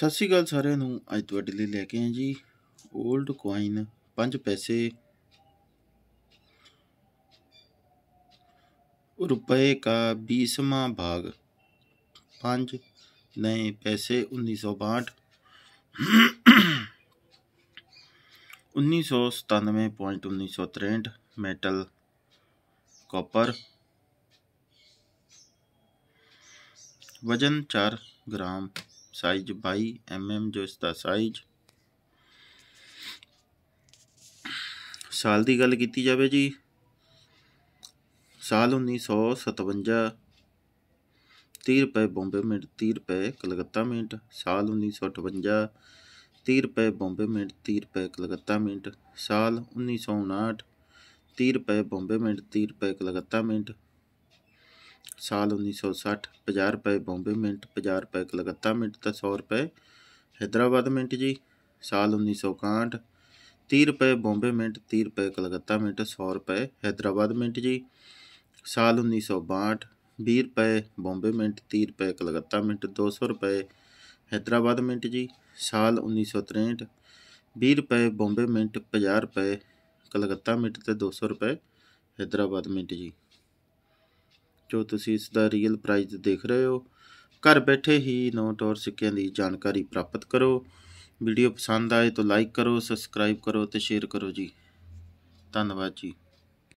सत श्रीकाल सारे ਸਾਰਿਆਂ ਨੂੰ ਅੱਜ ਤੁਹਾਡੇ ਲਈ ਲੈ ਕੇ ਆਏ ਜੀ 올ਡ रुपए का बीसवा भाग पाँच नए पैसे उन्नीस सौ बाहठ उन्नीस सौ सतानवे पॉइंट उन्नीस सौ तिरसठ मेटल कॉपर वजन चार gram size by M M ਜੋ ਇਸ ਦਾ ਸਾਈਜ਼ ਸਾਲ ਦੀ ਗੱਲ ਕੀਤੀ ਜਾਵੇ ਜੀ ਸਾਲ 1957 30 ਰੁਪਏ ਬੰਬੇ ਮਿੰਟ 30 ਰੁਪਏ ਕਲਕੱਤਾ ਮਿੰਟ ਸਾਲ 1958 30 ਰੁਪਏ ਬੰਬੇ ਮਿੰਟ 30 ਰੁਪਏ ਕਲਕੱਤਾ ਮਿੰਟ ਸਾਲ 1959 30 ਰੁਪਏ ਬੰਬੇ ਮਿੰਟ 30 ਰੁਪਏ ਕਲਕੱਤਾ ਮਿੰਟ साल उन्नीस सौ सठ पाँ रुपए बॉम्बे मिंट पंजाह रुपए कलकत्ता मिंट तो सौ रुपए हैदराबाद मिंट जी साल उन्नीस सौ इकाहठ तीह रुपए बॉम्बे मिंट तीह रुपए कलकत्ता मिंट सौ रुपए हैदराबाद मिंट जी साल उन्नीस सौ बाहठ बीह रुपए बॉम्बे मिंट तीह रुपए कलकत्ता मिंट दो सौ रुपए हैदराबाद मिंट जी साल उन्नीस सौ तिरसठ बीह रुपए बॉम्बे मिंट पाँ रुपए कलकत्ता मिंट तो दो सौ रुपए हैदराबाद मिंट जी ਜੋ ਤੁਸੀਂ ਇਸ ਦਾ ਰੀਅਲ ਪ੍ਰਾਈਸ ਦੇਖ ਰਹੇ ਹੋ ਘਰ ਬੈਠੇ ਹੀ ਨੋਟ ਔਰ ਸਿੱਕਿਆਂ ਦੀ ਜਾਣਕਾਰੀ ਪ੍ਰਾਪਤ ਕਰੋ ਵੀਡੀਓ ਪਸੰਦ ਆਏ ਤਾਂ ਲਾਈਕ ਕਰੋ ਸਬਸਕ੍ਰਾਈਬ ਕਰੋ ਤੇ ਸ਼ੇਅਰ ਕਰੋ ਜੀ ਧੰਨਵਾਦ ਜੀ